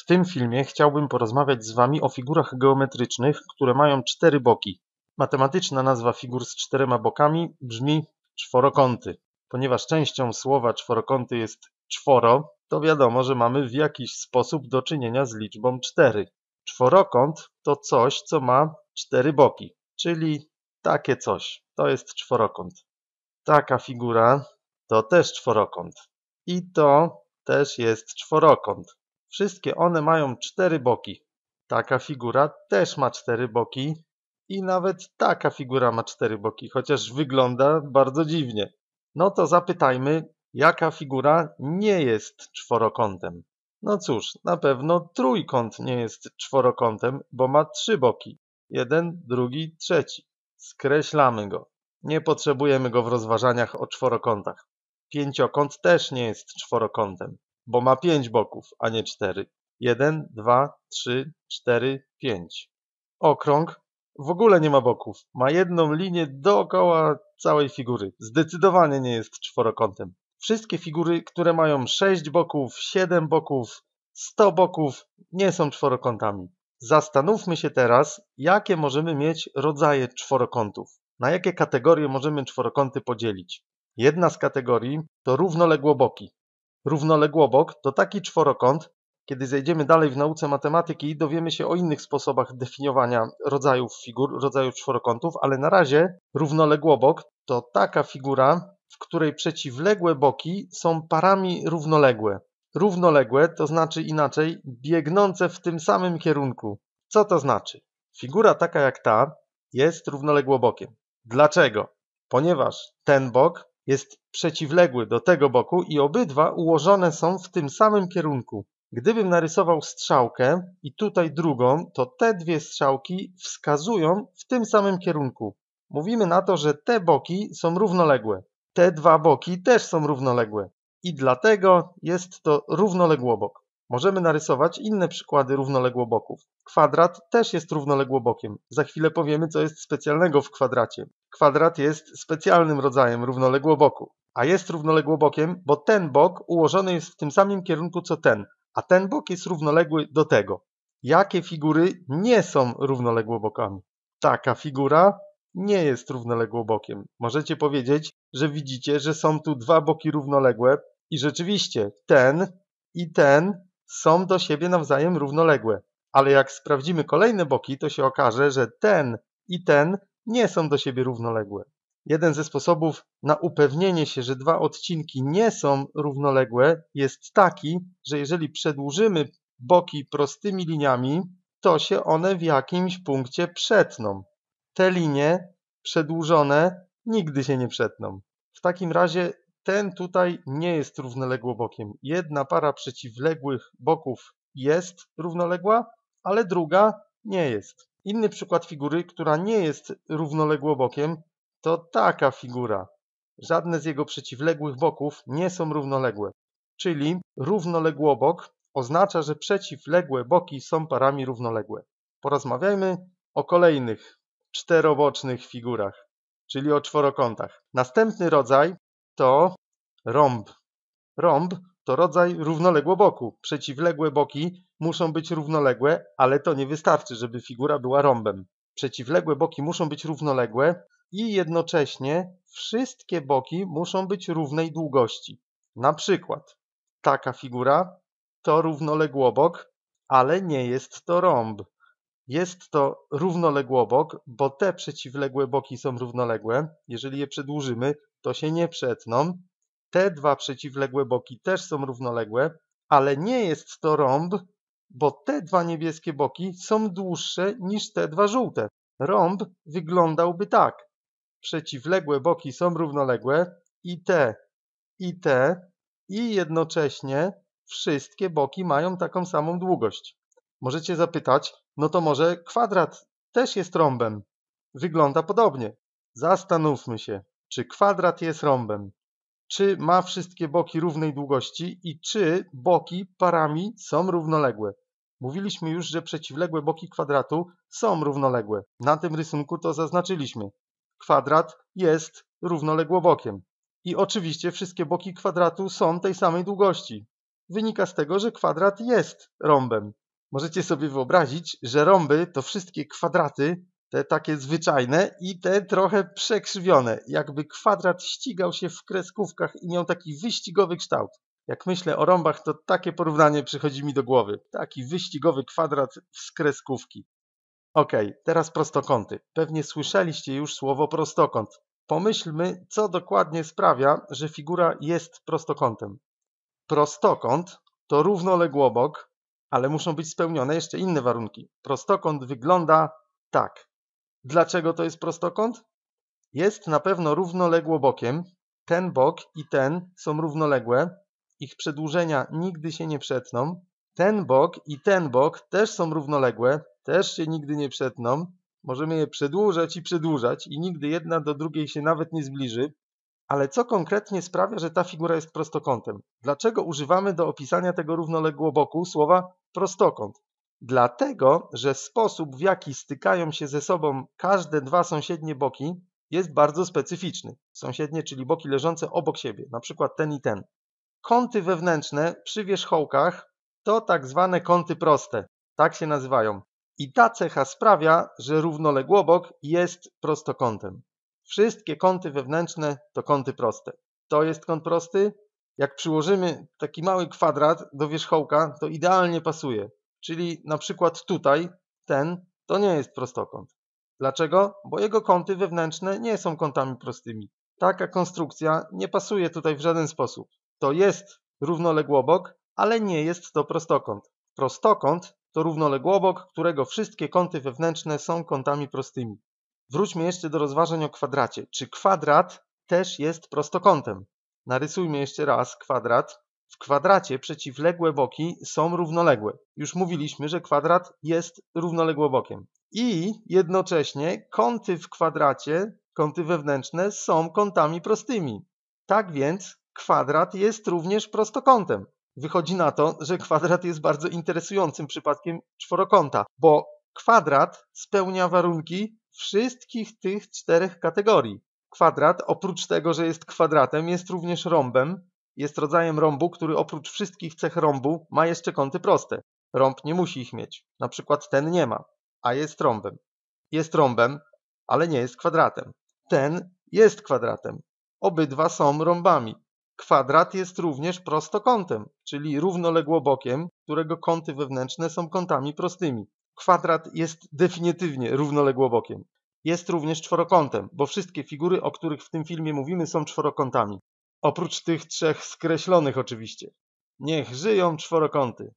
W tym filmie chciałbym porozmawiać z wami o figurach geometrycznych, które mają cztery boki. Matematyczna nazwa figur z czterema bokami brzmi czworokąty. Ponieważ częścią słowa czworokąty jest czworo, to wiadomo, że mamy w jakiś sposób do czynienia z liczbą cztery. Czworokąt to coś, co ma cztery boki, czyli takie coś. To jest czworokąt. Taka figura to też czworokąt. I to też jest czworokąt. Wszystkie one mają cztery boki. Taka figura też ma cztery boki i nawet taka figura ma cztery boki, chociaż wygląda bardzo dziwnie. No to zapytajmy, jaka figura nie jest czworokątem? No cóż, na pewno trójkąt nie jest czworokątem, bo ma trzy boki. Jeden, drugi, trzeci. Skreślamy go. Nie potrzebujemy go w rozważaniach o czworokątach. Pięciokąt też nie jest czworokątem bo ma pięć boków, a nie cztery. Jeden, dwa, trzy, cztery, pięć. Okrąg w ogóle nie ma boków. Ma jedną linię dookoła całej figury. Zdecydowanie nie jest czworokątem. Wszystkie figury, które mają sześć boków, siedem boków, sto boków, nie są czworokątami. Zastanówmy się teraz, jakie możemy mieć rodzaje czworokątów. Na jakie kategorie możemy czworokąty podzielić? Jedna z kategorii to równoległoboki równoległobok to taki czworokąt, kiedy zejdziemy dalej w nauce matematyki, dowiemy się o innych sposobach definiowania rodzajów figur, rodzajów czworokątów, ale na razie równoległobok to taka figura, w której przeciwległe boki są parami równoległe. Równoległe to znaczy inaczej biegnące w tym samym kierunku. Co to znaczy? Figura taka jak ta jest równoległobokiem. Dlaczego? Ponieważ ten bok jest przeciwległy do tego boku i obydwa ułożone są w tym samym kierunku. Gdybym narysował strzałkę i tutaj drugą, to te dwie strzałki wskazują w tym samym kierunku. Mówimy na to, że te boki są równoległe. Te dwa boki też są równoległe i dlatego jest to równoległobok. Możemy narysować inne przykłady równoległoboków. Kwadrat też jest równoległobokiem. Za chwilę powiemy, co jest specjalnego w kwadracie. Kwadrat jest specjalnym rodzajem równoległoboku. A jest równoległobokiem, bo ten bok ułożony jest w tym samym kierunku co ten, a ten bok jest równoległy do tego. Jakie figury nie są równoległobokami? Taka figura nie jest równoległobokiem. Możecie powiedzieć, że widzicie, że są tu dwa boki równoległe i rzeczywiście ten i ten są do siebie nawzajem równoległe, ale jak sprawdzimy kolejne boki, to się okaże, że ten i ten nie są do siebie równoległe. Jeden ze sposobów na upewnienie się, że dwa odcinki nie są równoległe jest taki, że jeżeli przedłużymy boki prostymi liniami, to się one w jakimś punkcie przetną. Te linie przedłużone nigdy się nie przetną. W takim razie ten tutaj nie jest równoległobokiem. bokiem. Jedna para przeciwległych boków jest równoległa, ale druga nie jest. Inny przykład figury, która nie jest równoległobokiem, to taka figura. Żadne z jego przeciwległych boków nie są równoległe, czyli równoległobok oznacza, że przeciwległe boki są parami równoległe. Porozmawiajmy o kolejnych czterobocznych figurach, czyli o czworokątach. Następny rodzaj to rąb. Rąb to rodzaj równoległoboku. Przeciwległe boki muszą być równoległe, ale to nie wystarczy, żeby figura była rąbem. Przeciwległe boki muszą być równoległe i jednocześnie wszystkie boki muszą być równej długości. Na przykład taka figura to równoległobok, ale nie jest to rąb. Jest to równoległobok, bo te przeciwległe boki są równoległe. Jeżeli je przedłużymy, to się nie przetną. Te dwa przeciwległe boki też są równoległe, ale nie jest to rąb, bo te dwa niebieskie boki są dłuższe niż te dwa żółte. Rąb wyglądałby tak. Przeciwległe boki są równoległe i te, i te, i jednocześnie wszystkie boki mają taką samą długość. Możecie zapytać, no to może kwadrat też jest rąbem. Wygląda podobnie. Zastanówmy się, czy kwadrat jest rąbem, czy ma wszystkie boki równej długości i czy boki parami są równoległe. Mówiliśmy już, że przeciwległe boki kwadratu są równoległe. Na tym rysunku to zaznaczyliśmy. Kwadrat jest równoległobokiem. I oczywiście wszystkie boki kwadratu są tej samej długości. Wynika z tego, że kwadrat jest rąbem możecie sobie wyobrazić, że rąby to wszystkie kwadraty, te takie zwyczajne i te trochę przekrzywione. Jakby kwadrat ścigał się w kreskówkach i miał taki wyścigowy kształt. Jak myślę o rąbach, to takie porównanie przychodzi mi do głowy. Taki wyścigowy kwadrat z kreskówki. Ok, teraz prostokąty. Pewnie słyszeliście już słowo prostokąt. Pomyślmy, co dokładnie sprawia, że figura jest prostokątem. Prostokąt to równoległobok, ale muszą być spełnione jeszcze inne warunki. Prostokąt wygląda tak. Dlaczego to jest prostokąt? Jest na pewno równoległobokiem. Ten bok i ten są równoległe. Ich przedłużenia nigdy się nie przetną. Ten bok i ten bok też są równoległe, też się nigdy nie przetną. Możemy je przedłużać i przedłużać i nigdy jedna do drugiej się nawet nie zbliży. Ale co konkretnie sprawia, że ta figura jest prostokątem? Dlaczego używamy do opisania tego równoległoboku słowa prostokąt. Dlatego, że sposób w jaki stykają się ze sobą każde dwa sąsiednie boki jest bardzo specyficzny. Sąsiednie, czyli boki leżące obok siebie, na przykład ten i ten. Kąty wewnętrzne przy wierzchołkach to tak zwane kąty proste. Tak się nazywają. I ta cecha sprawia, że równoległobok jest prostokątem. Wszystkie kąty wewnętrzne to kąty proste. To jest kąt prosty, jak przyłożymy taki mały kwadrat do wierzchołka, to idealnie pasuje. Czyli na przykład tutaj, ten, to nie jest prostokąt. Dlaczego? Bo jego kąty wewnętrzne nie są kątami prostymi. Taka konstrukcja nie pasuje tutaj w żaden sposób. To jest równoległobok, ale nie jest to prostokąt. Prostokąt to równoległobok, którego wszystkie kąty wewnętrzne są kątami prostymi. Wróćmy jeszcze do rozważań o kwadracie. Czy kwadrat też jest prostokątem? Narysujmy jeszcze raz kwadrat. W kwadracie przeciwległe boki są równoległe. Już mówiliśmy, że kwadrat jest równoległobokiem. I jednocześnie kąty w kwadracie, kąty wewnętrzne są kątami prostymi. Tak więc kwadrat jest również prostokątem. Wychodzi na to, że kwadrat jest bardzo interesującym przypadkiem czworokąta, bo kwadrat spełnia warunki wszystkich tych czterech kategorii. Kwadrat, oprócz tego, że jest kwadratem, jest również rąbem. Jest rodzajem rąbu, który oprócz wszystkich cech rąbu ma jeszcze kąty proste. Rąb nie musi ich mieć. Na przykład ten nie ma, a jest rąbem. Jest rąbem, ale nie jest kwadratem. Ten jest kwadratem. Obydwa są rąbami. Kwadrat jest również prostokątem, czyli równoległobokiem, którego kąty wewnętrzne są kątami prostymi. Kwadrat jest definitywnie równoległobokiem jest również czworokątem, bo wszystkie figury, o których w tym filmie mówimy, są czworokątami. Oprócz tych trzech skreślonych oczywiście. Niech żyją czworokąty.